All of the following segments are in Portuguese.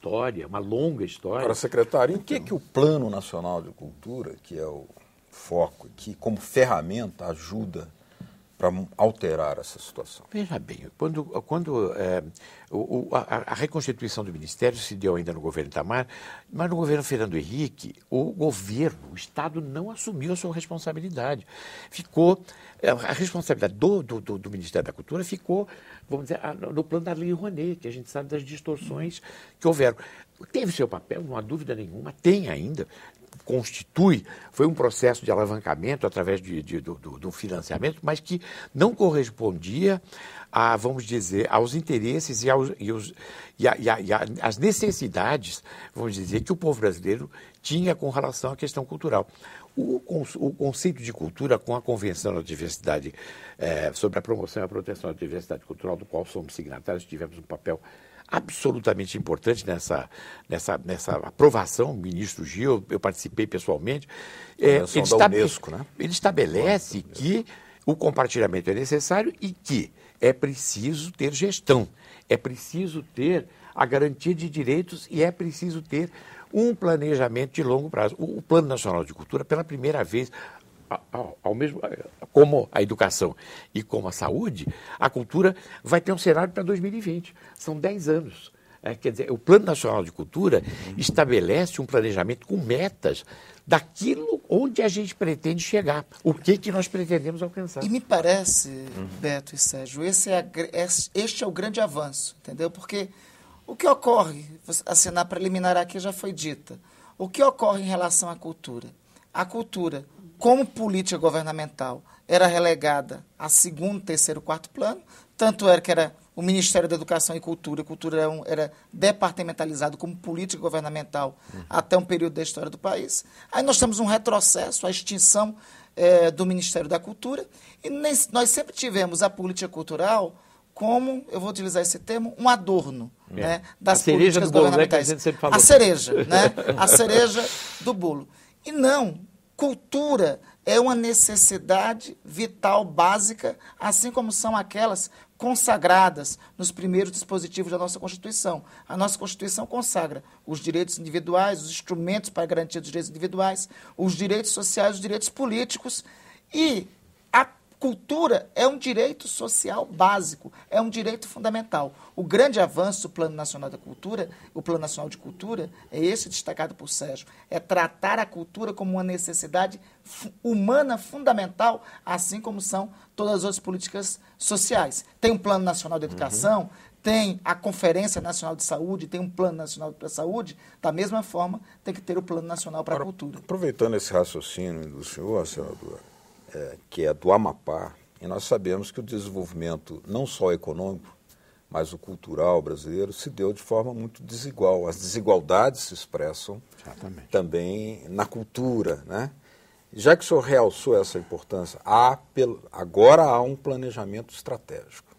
história, uma longa história. Para secretário, em que, então. que o Plano Nacional de Cultura, que é o foco que como ferramenta ajuda para alterar essa situação? Veja bem, quando, quando é, o, a, a, reconstituição do Ministério se deu ainda no governo Itamar, mas no governo Fernando Henrique, o governo, o Estado não assumiu a sua responsabilidade. Ficou, é, a responsabilidade do, do, do Ministério da Cultura ficou, vamos dizer, no plano da Lei Rouanet, que a gente sabe das distorções que houveram. Teve seu papel, não há dúvida nenhuma, tem ainda, constitui foi um processo de alavancamento através de, de, do, do, financiamento, mas que não correspondia a, vamos dizer, aos interesses e, aos, e, e, a, e, a, e as necessidades, vamos dizer, que o povo brasileiro tinha com relação à questão cultural. O, o conceito de cultura com a Convenção da Diversidade, é, sobre a promoção e a proteção da diversidade cultural, do qual somos signatários, tivemos um papel absolutamente importante nessa, nessa, nessa aprovação, o ministro Gil, eu participei pessoalmente. É, ele, estabe Unesco, né? ele estabelece Unesco. que o compartilhamento é necessário e que é preciso ter gestão, é preciso ter a garantia de direitos e é preciso ter um planejamento de longo prazo. O Plano Nacional de Cultura, pela primeira vez, ao, mesmo, como a educação e como a saúde, a cultura vai ter um cenário para 2020. São 10 anos. É, quer dizer, o Plano Nacional de Cultura estabelece um planejamento com metas daquilo onde a gente pretende chegar, o que, que nós pretendemos alcançar. E me parece, uhum. Beto e Sérgio, esse é a, este é o grande avanço, entendeu? Porque o que ocorre, assinar preliminar aqui já foi dita, o que ocorre em relação à cultura? A cultura como política governamental era relegada a segundo, terceiro, quarto plano, tanto era que era o Ministério da Educação e Cultura, cultura era, um, era departamentalizado como política governamental uhum. até um período da história do país. Aí nós temos um retrocesso, a extinção é, do Ministério da Cultura, e nem, nós sempre tivemos a política cultural como, eu vou utilizar esse termo, um adorno é. né, das né, a políticas governamentais. a, gente sempre falou. a cereja, né? A cereja do bolo. E não, Cultura é uma necessidade vital básica, assim como são aquelas consagradas nos primeiros dispositivos da nossa Constituição. A nossa Constituição consagra os direitos individuais, os instrumentos para garantir os direitos individuais, os direitos sociais, os direitos políticos e Cultura é um direito social básico, é um direito fundamental. O grande avanço do Plano Nacional da Cultura, o Plano Nacional de Cultura, é esse destacado por Sérgio, é tratar a cultura como uma necessidade humana fundamental, assim como são todas as outras políticas sociais. Tem um Plano Nacional de Educação, uhum. tem a Conferência Nacional de Saúde, tem um Plano Nacional para a Saúde, da mesma forma tem que ter o Plano Nacional para a Cultura. Aproveitando esse raciocínio do senhor, senador, é, que é do Amapá, e nós sabemos que o desenvolvimento, não só econômico, mas o cultural brasileiro, se deu de forma muito desigual. As desigualdades se expressam Exatamente. também na cultura. Né? Já que o senhor realçou essa importância, há, agora há um planejamento estratégico.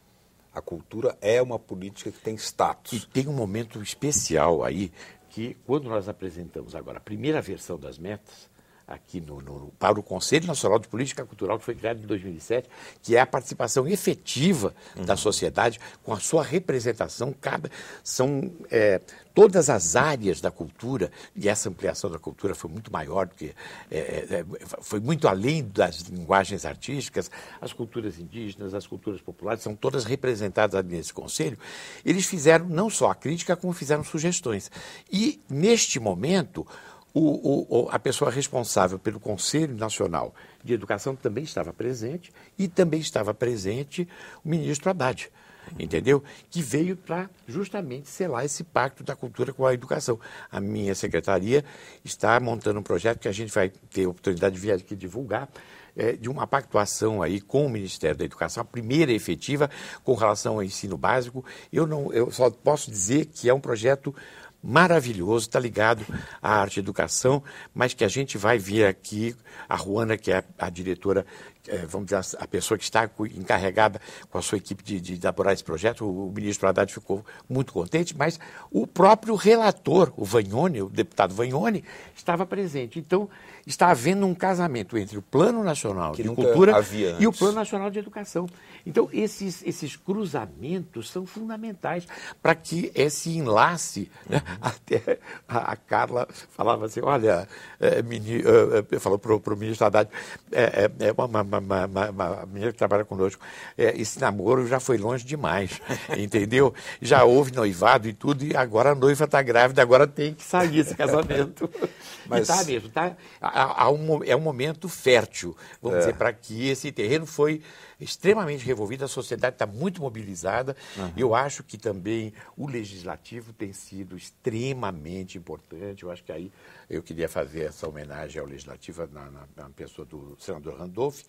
A cultura é uma política que tem status. E tem um momento especial aí, que quando nós apresentamos agora a primeira versão das metas, aqui no, no, para o Conselho Nacional de Política Cultural, que foi criado em 2007, que é a participação efetiva uhum. da sociedade com a sua representação. Cabe, são é, todas as áreas da cultura, e essa ampliação da cultura foi muito maior do que. É, é, é foi muito além das linguagens artísticas, as culturas indígenas, as culturas populares, são todas representadas nesse Conselho. Eles fizeram não só a crítica, como fizeram sugestões. E, neste momento, o, o, a pessoa responsável pelo Conselho Nacional de Educação também estava presente e também estava presente o ministro Haddad, entendeu? Que veio para justamente selar esse pacto da cultura com a educação. A minha secretaria está montando um projeto que a gente vai ter oportunidade de vir aqui divulgar. É, de uma pactuação aí com o Ministério da Educação, a primeira efetiva com relação ao ensino básico. Eu não, eu só posso dizer que é um projeto maravilhoso, está ligado à arte e educação, mas que a gente vai vir aqui, a Juana, que é a diretora é, vamos dizer, a pessoa que está encarregada com a sua equipe de, de elaborar esse projeto, o, ministro Haddad ficou muito contente, mas o próprio relator, o Vagnoni, o deputado Vagnoni, estava presente. Então, está havendo um casamento entre o Plano Nacional que de Cultura e o Plano Nacional de Educação. Então, esses, esses cruzamentos são fundamentais para que esse enlace, né, uhum. né, até a, a, Carla falava assim, olha, é, mini, é, é, falou para o ministro Haddad, é, é, é uma, uma a menina que trabalha conosco, é, esse namoro já foi longe demais, entendeu? Já houve noivado e tudo, e agora a noiva está grávida, agora tem que sair esse casamento. Mas... E tá mesmo, tá, há, há um, é um momento fértil, vamos é. dizer, para que esse terreno foi extremamente revolvida, a sociedade está muito mobilizada. Uhum. Eu acho que também o legislativo tem sido extremamente importante. Eu acho que aí eu queria fazer essa homenagem ao legislativo na, na, na pessoa do senador Randolph,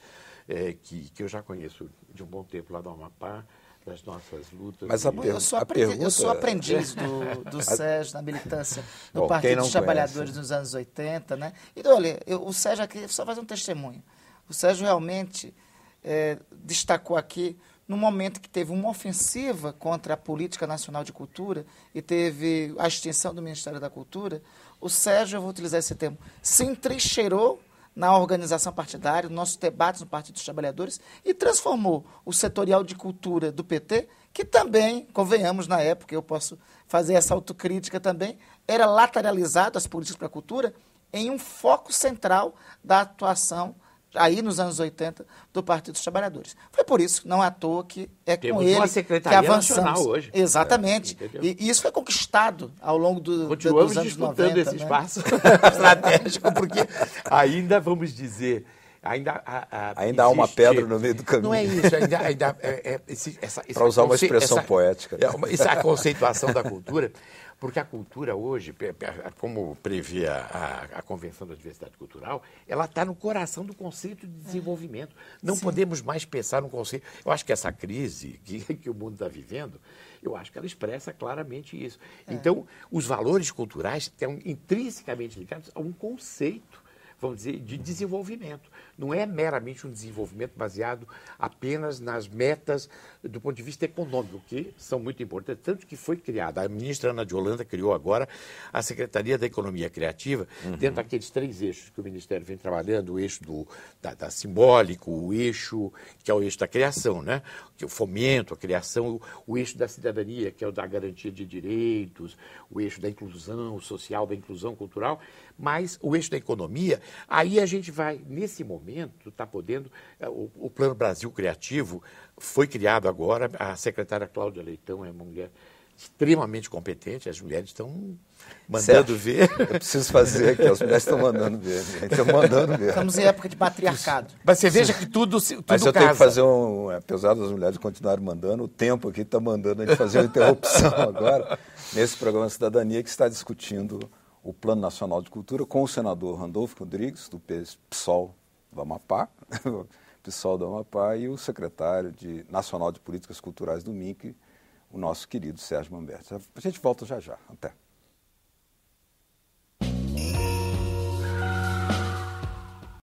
é, que, que eu já conheço de um bom tempo lá do Amapá das nossas lutas. Mas a, e... eu, sou a pergunta... eu sou aprendiz do, do Sérgio na militância do Bom, Partido dos Trabalhadores nos anos 80, né? E olha, eu, o Sérgio aqui, só fazer um testemunho. O Sérgio realmente é, destacou aqui no momento que teve uma ofensiva contra a Política Nacional de Cultura e teve a extinção do Ministério da Cultura, o Sérgio, eu vou utilizar esse termo, se entrincheirou na organização partidária, nossos debates no Partido dos Trabalhadores, e transformou o setorial de cultura do PT, que também, convenhamos na época, eu posso fazer essa autocrítica também, era lateralizado, as políticas para a cultura, em um foco central da atuação aí nos anos 80, do Partido dos Trabalhadores. Foi por isso, não é à toa, que é Temos com ele uma secretaria que avançamos. Nacional hoje. Exatamente. É, e, e, isso foi conquistado ao longo do, Continuamos dos anos 90. Continuamos disputando esse né? espaço estratégico, porque ainda, vamos dizer, ainda a, a, ainda há uma pedra no meio do caminho. Não é isso, ainda, ainda é, é, essa, essa para usar uma expressão essa, poética. Né? Essa, essa conceituação da cultura, porque a cultura hoje, como prevê a, a Convenção da Diversidade Cultural, ela está no coração do conceito de desenvolvimento. Não Sim. podemos mais pensar no conceito. Eu acho que essa crise que, que o mundo está vivendo, eu acho que ela expressa claramente isso. É. Então, os valores culturais estão intrinsecamente ligados a um conceito vamos dizer, de desenvolvimento. Não é meramente um desenvolvimento baseado apenas nas metas do ponto de vista econômico, que são muito importantes, tanto que foi criada. A ministra Ana de Holanda criou agora a Secretaria da Economia Criativa, uhum. dentro daqueles três eixos que o Ministério vem trabalhando, o eixo do, da, da simbólico, o eixo que é o eixo da criação, né? que é o fomento, a criação, o, o eixo da cidadania, que é o da garantia de direitos, o eixo da inclusão social, da inclusão cultural, mas o eixo da economia Aí a gente vai, nesse momento, está podendo. Eh, o, o, Plano Brasil Criativo foi criado agora, a secretária Cláudia Leitão é uma mulher extremamente competente, as mulheres estão mandando certo. ver. Eu preciso fazer aqui, as mulheres estão mandando ver. Estão mandando ver. Estamos em época de patriarcado. Mas você veja Sim. que tudo, tudo Mas eu casa. tenho que fazer um. É apesar das mulheres continuarem mandando, o tempo aqui está mandando a gente fazer uma interrupção agora nesse programa Cidadania que está discutindo o Plano Nacional de Cultura com o senador Randolfo Rodrigues, do PSOL do Amapá, PSOL do Amapá, e o secretário de, nacional de políticas culturais do MINC, o nosso querido Sérgio Mamberti. A gente volta já já. Até.